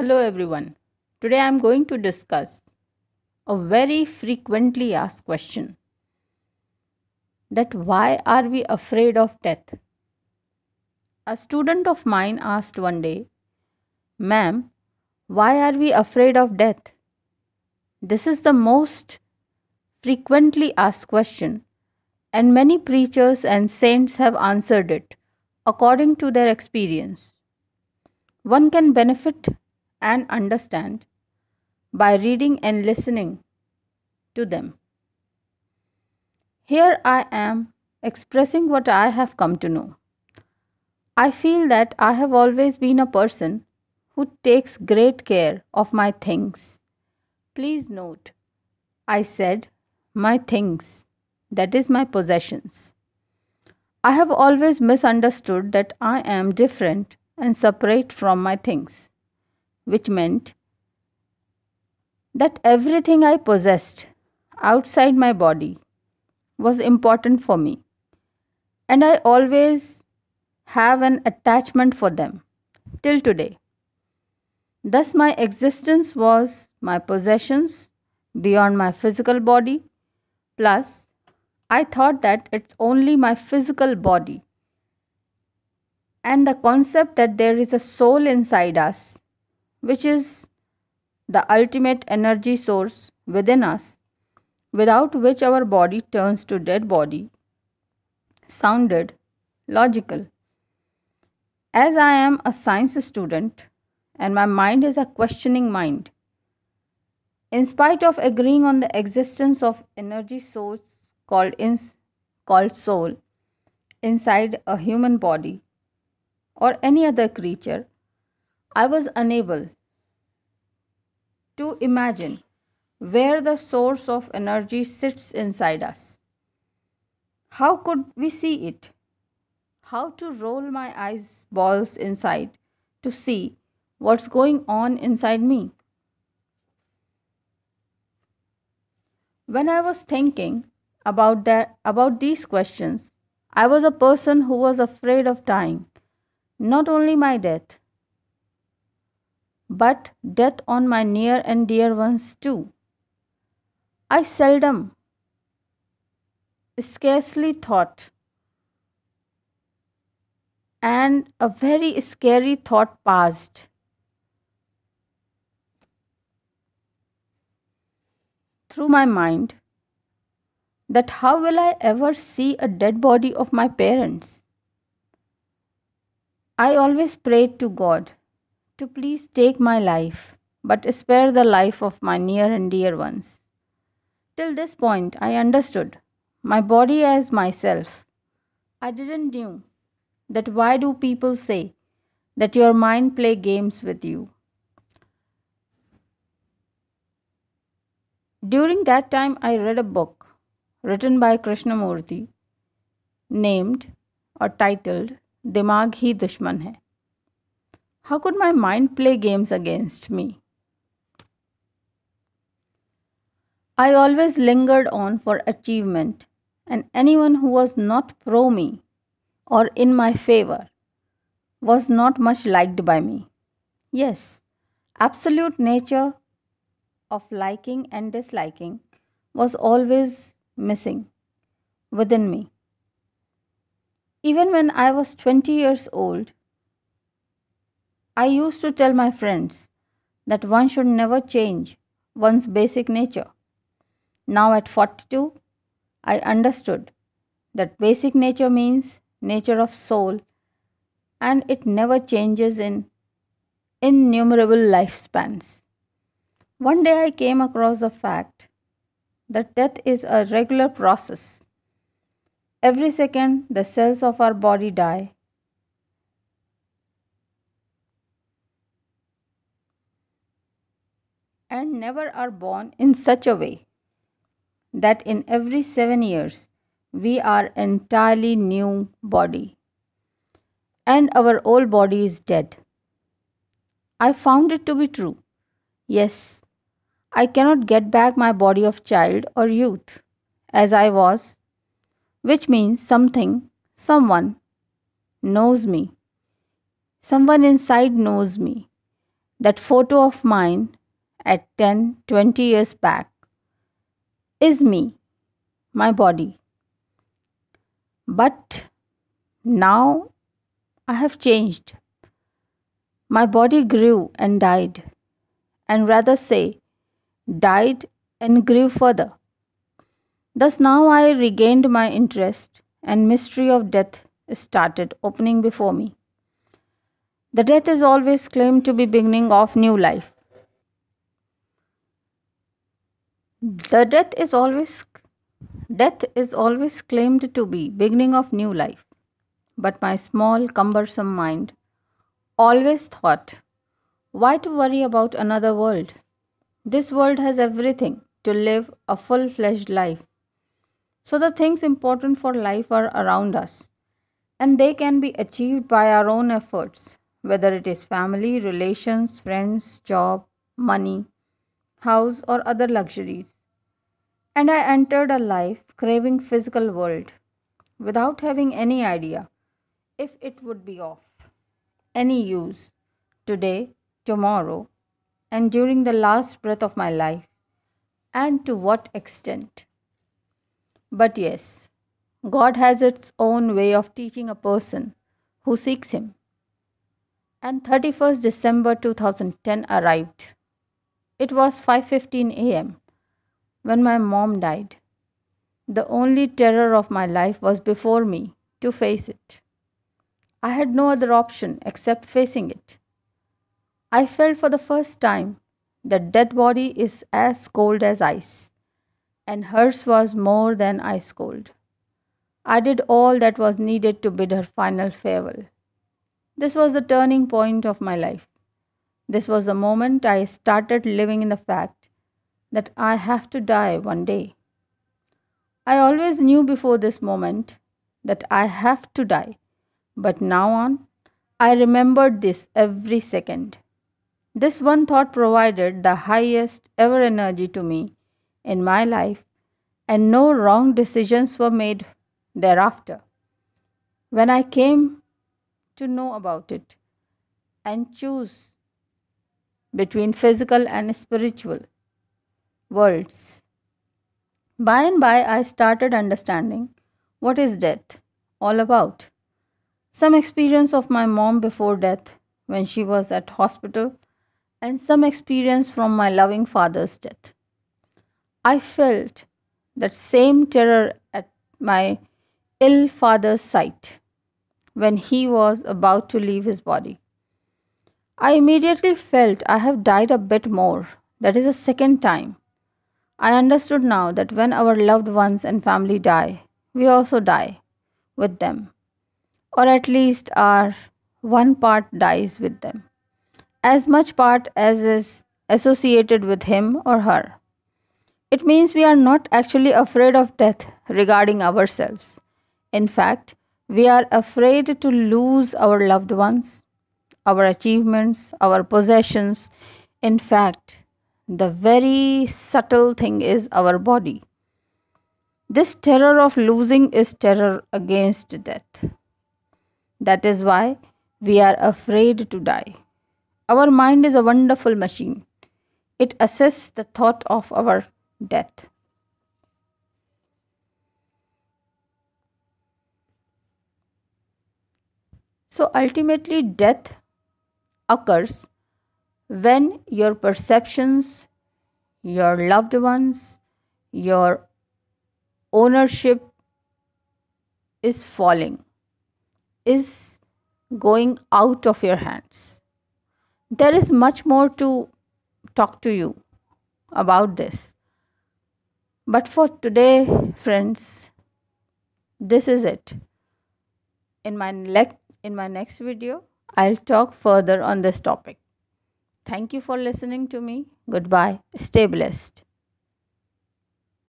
Hello everyone. Today I am going to discuss a very frequently asked question that why are we afraid of death? A student of mine asked one day, Ma'am, why are we afraid of death? This is the most frequently asked question, and many preachers and saints have answered it according to their experience. One can benefit and understand by reading and listening to them. Here I am expressing what I have come to know. I feel that I have always been a person who takes great care of my things. Please note, I said my things, that is, my possessions. I have always misunderstood that I am different and separate from my things which meant that everything I possessed outside my body was important for me, and I always have an attachment for them till today. Thus, my existence was my possessions beyond my physical body, plus, I thought that it's only my physical body. And the concept that there is a soul inside us which is the ultimate energy source within us, without which our body turns to dead body, sounded logical. As I am a science student and my mind is a questioning mind, in spite of agreeing on the existence of energy source called, ins- called soul inside a human body or any other creature, I was unable to imagine where the source of energy sits inside us. How could we see it? How to roll my eyes balls inside to see what's going on inside me? When I was thinking about that about these questions, I was a person who was afraid of dying, not only my death, but death on my near and dear ones too. I seldom, scarcely thought, and a very scary thought passed. through my mind that how will I ever see a dead body of my parents? I always prayed to God to please take my life, but spare the life of my near and dear ones. Till this point, I understood my body as myself. I didn't knew that why do people say that your mind play games with you? During that time, I read a book written by Krishnamurti named or titled Dimag Hi Dushman Hai. How could my mind play games against me? I always lingered on for achievement, and anyone who was not pro me or in my favor was not much liked by me. Yes, absolute nature of liking and disliking was always missing within me. Even when I was 20 years old, I used to tell my friends that one should never change one's basic nature. Now at 42, I understood that basic nature means nature of soul and it never changes in innumerable lifespans. One day I came across the fact that death is a regular process. Every second, the cells of our body die and never are born in such a way that in every seven years we are entirely new body and our old body is dead. I found it to be true. Yes, I cannot get back my body of child or youth as I was, which means something, someone knows me. Someone inside knows me. That photo of mine at 10, 20 years back is me, my body. But now I have changed. My body grew and died, and rather say, died and grew further. Thus now I regained my interest, and mystery of death started opening before me. The death is always claimed to be beginning of new life. the death is always death is always claimed to be beginning of new life but my small cumbersome mind always thought why to worry about another world this world has everything to live a full-fledged life so the things important for life are around us and they can be achieved by our own efforts whether it is family relations friends job money house or other luxuries. And I entered a life craving physical world without having any idea if it would be of any use today, tomorrow, and during the last breath of my life, and to what extent. But yes, God has its own way of teaching a person who seeks Him. And 31st December 2010 arrived. It was 5:15 a.m. when my mom died. The only terror of my life was before me to face it. I had no other option except facing it. I felt for the first time that dead body is as cold as ice, and hers was more than ice cold. I did all that was needed to bid her final farewell. This was the turning point of my life. This was the moment I started living in the fact that I have to die one day. I always knew before this moment that I have to die, but now on, I remembered this every second. This one thought provided the highest ever energy to me in my life, and no wrong decisions were made thereafter. When I came to know about it and choose between physical and spiritual worlds. By and by, I started understanding what is death all about. Some experience of my mom before death when she was at hospital and some experience from my loving father's death. I felt that same terror at my ill father's sight when he was about to leave his body. I immediately felt I have died a bit more. That is the second time. I understood now that when our loved ones and family die, we also die with them, or at least our one part dies with them, as much part as is associated with him or her. It means we are not actually afraid of death regarding ourselves. In fact, we are afraid to lose our loved ones our achievements, our possessions. In fact, the very subtle thing is our body. This terror of losing is terror against death. That is why we are afraid to die. Our mind is a wonderful machine. It assists the thought of our death. So ultimately, death occurs when your perceptions, your loved ones, your ownership is falling, is going out of your hands. There is much more to talk to you about this. But for today, friends, this is it. In my, le- in my next video, I'll talk further on this topic. Thank you for listening to me. Goodbye. Stay blessed.